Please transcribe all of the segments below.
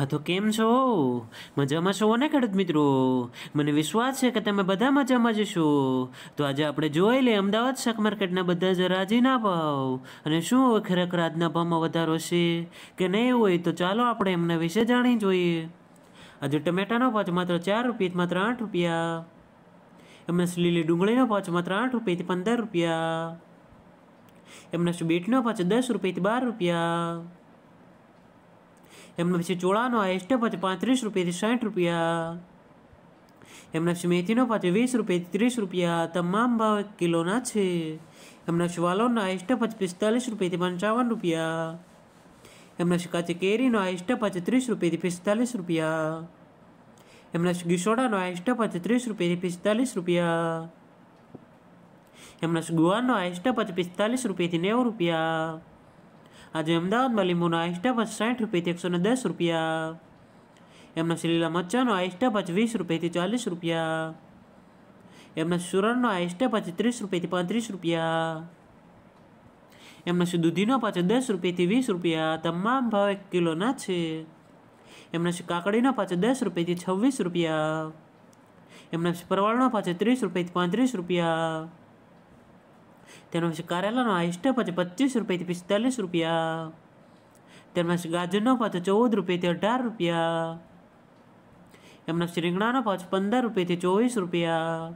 હા તો કેમ છો મજામાં છો ને ખેડૂત મિત્રો મને વિશ્વાસ છે કે તમે બધા મજામાં જશો તો આજે આપણે જોઈ લઈએ અમદાવાદ શાક માર્કેટના બધા જ રાજીના ભાવ અને શું હવે ખરેખર આજના ભાવમાં વધારો છે કે નહીં હોય તો ચાલો આપણે એમના વિશે જાણી જોઈએ આજે ટમેટાનો ભાવ માત્ર ચાર રૂપિયા માત્ર આઠ રૂપિયા એમના લીલી ડુંગળીનો ભાવ માત્ર આઠ રૂપિયાથી પંદર રૂપિયા એમના બીટનો પાંચ દસ રૂપિયાથી બાર રૂપિયા એમના પછી ચોળાનો હાઈએસ્ટ પાછો પાંત્રીસ રૂપિયાથી સાઠ રૂપિયા એમના પછી મેથીનો પાછો વીસ રૂપિયાથી ત્રીસ રૂપિયા તમામ ભાવ કિલોના છે એમના પછી વાલોનો હાઈએસ્ટ પાછો પિસ્તાલીસ રૂપિયાથી પંચાવન રૂપિયા એમના પછી કાચી કેરીનો હાઈએસ્ટ પાછો ત્રીસ રૂપિયાથી પિસ્તાલીસ રૂપિયા એમના પછી ગીસોડાનો હાઈએસ્ટ પાછો ત્રીસ રૂપિયાથી પિસ્તાલીસ રૂપિયા એમના ગુવાનો હાઈએસ્ટ પાછો પિસ્તાલીસ રૂપિયાથી નેવું રૂપિયા આજે અમદાવાદમાં લીંબુનો આઈસ્ટા ભાવ સાઠ રૂપિયાથી એકસો ને દસ રૂપિયા એમના સિલીલા મરચાનો આઈસ્ટા ભાવ વીસ રૂપિયાથી ચાલીસ રૂપિયા એમના સુરણનો આઈસ્ટા ભાવ ત્રીસ રૂપિયાથી પાંત્રીસ રૂપિયા એમના દૂધીનો પાછો દસ રૂપિયાથી વીસ રૂપિયા તમામ ભાવ એક કિલોના છે એમના છે કાકડીનો પાછો દસ રૂપિયાથી છવ્વીસ રૂપિયા એમના પરવાળનો પાછો ત્રીસ રૂપિયાથી પાંત્રીસ રૂપિયા તેનો કારેલાનો હાઈસ્ટ પાછો પચીસ રૂપિયાથી પિસ્તાલીસ રૂપિયા તેમના ગાજરનો પાછો ચૌદ રૂપિયાથી અઢાર રૂપિયા એમના રીંગણાનો પાછો પંદર રૂપિયાથી ચોવીસ રૂપિયા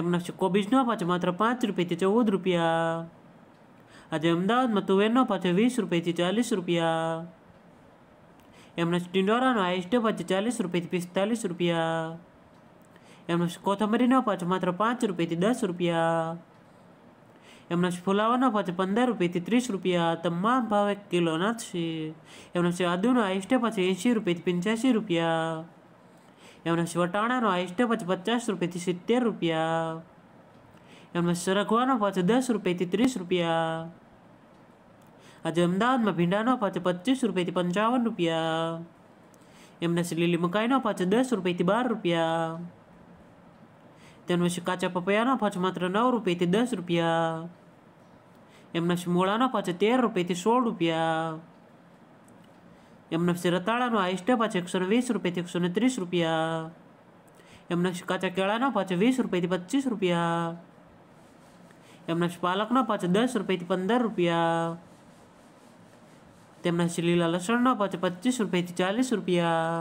એમના કોબીજનો પાછો માત્ર પાંચ રૂપિયાથી ચૌદ રૂપિયા આજે અમદાવાદમાં તુવેરનો પાછો વીસ રૂપિયાથી ચાલીસ રૂપિયા એમના ટિંડોરાનો હાઈસ્ટ પાછો ચાલીસ રૂપિયાથી પિસ્તાલીસ રૂપિયા એમનો કોથમરીનો પચ માત્ર પાંચ રૂપિયાથી દસ રૂપિયા એમના ફુલાવાનો પચ પંદર રૂપિયાથી ત્રીસ રૂપિયા તમામ ભાવે કિલોના છે એમના છે આદુનો આઈસ્ટે પછી એંશી રૂપિયાથી પંચ્યાસી રૂપિયા એમના વટાણાનો આઈસ્ટે પછી પચાસ રૂપિયાથી સિત્તેર રૂપિયા એમના સરગવાનો પચ દસ રૂપિયાથી ત્રીસ રૂપિયા આજે અમદાવાદમાં ભીંડાનો પાછો પચીસ રૂપિયાથી પંચાવન રૂપિયા એમને લીલી મકાઈનો પાછો દસ રૂપિયાથી બાર રૂપિયા તેનો કાચા પપૈયાના પાછ માત્ર નવ રૂપિયાથી દસ રૂપિયા એમના મોળાના પાછે તેર રૂપિયાથી સોળ રૂપિયા એમના પછી રતાળાનો આઈસ્ટા પાછે એકસો વીસ રૂપિયાથી એકસો ને ત્રીસ રૂપિયા એમના પછી કાચા કેળાના પાછે વીસ રૂપિયાથી પચીસ રૂપિયા એમના પછી પાલકના પાછે દસ રૂપિયાથી પંદર રૂપિયા તેમના પછી લીલા લસણના પાછે પચીસ રૂપિયાથી ચાલીસ રૂપિયા